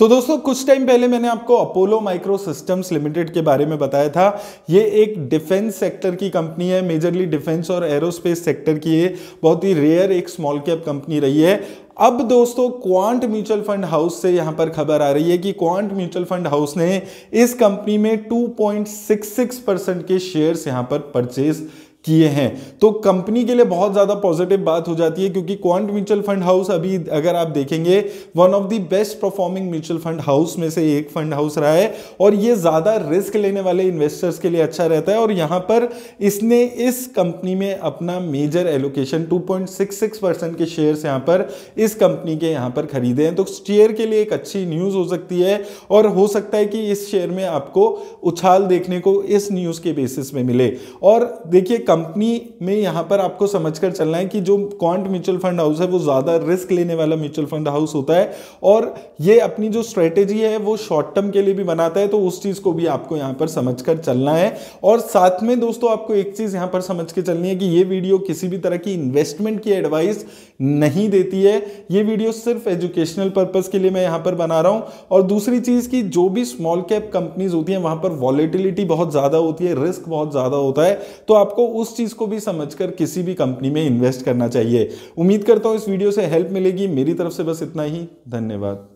तो दोस्तों कुछ टाइम पहले मैंने आपको अपोलो माइक्रो सिस्टम्स लिमिटेड के बारे में बताया था ये एक डिफेंस सेक्टर की कंपनी है मेजरली डिफेंस और एरोस्पेस सेक्टर की है बहुत ही रेयर एक स्मॉल कैप कंपनी रही है अब दोस्तों क्वांट म्यूचुअल फंड हाउस से यहां पर खबर आ रही है कि क्वांट म्यूचुअल फंड हाउस ने इस कंपनी में 2.66 परसेंट के शेयर्स यहां पर परचेज किए हैं तो कंपनी के लिए बहुत ज़्यादा पॉजिटिव बात हो जाती है क्योंकि क्वांट म्यूचुअल फंड हाउस अभी अगर आप देखेंगे one of the best performing mutual fund house में से एक फंड हाउस रहा है और ये ज़्यादा रिस्क लेने वाले इन्वेस्टर्स के लिए अच्छा रहता है और यहाँ पर इसने इस कंपनी में अपना मेजर एलोकेशन टू परसेंट के शेयर्स यहाँ पर इस कंपनी के यहाँ पर खरीदे हैं तो शेयर के लिए एक अच्छी न्यूज़ हो सकती है और हो सकता है कि इस शेयर में आपको उछाल देखने को इस न्यूज़ के बेसिस में मिले और देखिए कंपनी में यहाँ पर आपको समझ कर चलना है कि जो क्वांट म्यूचुअल फंड हाउस है वो ज़्यादा रिस्क लेने वाला म्यूचुअल फंड हाउस होता है और ये अपनी जो स्ट्रेटेजी है वो शॉर्ट टर्म के लिए भी बनाता है तो उस चीज़ को भी आपको यहाँ पर समझ कर चलना है और साथ में दोस्तों आपको एक चीज़ यहाँ पर समझ के चलनी है कि ये वीडियो किसी भी तरह की इन्वेस्टमेंट की एडवाइस नहीं देती है ये वीडियो सिर्फ एजुकेशनल पर्पज़ के लिए मैं यहाँ पर बना रहा हूँ और दूसरी चीज़ की जो भी स्मॉल कैप कंपनीज होती हैं वहाँ पर वॉलेटिलिटी बहुत ज़्यादा होती है रिस्क बहुत ज़्यादा होता है तो आपको उस चीज़ को भी समझकर किसी भी कंपनी में इन्वेस्ट करना चाहिए उम्मीद करता हूँ इस वीडियो से हेल्प मिलेगी मेरी तरफ से बस इतना ही धन्यवाद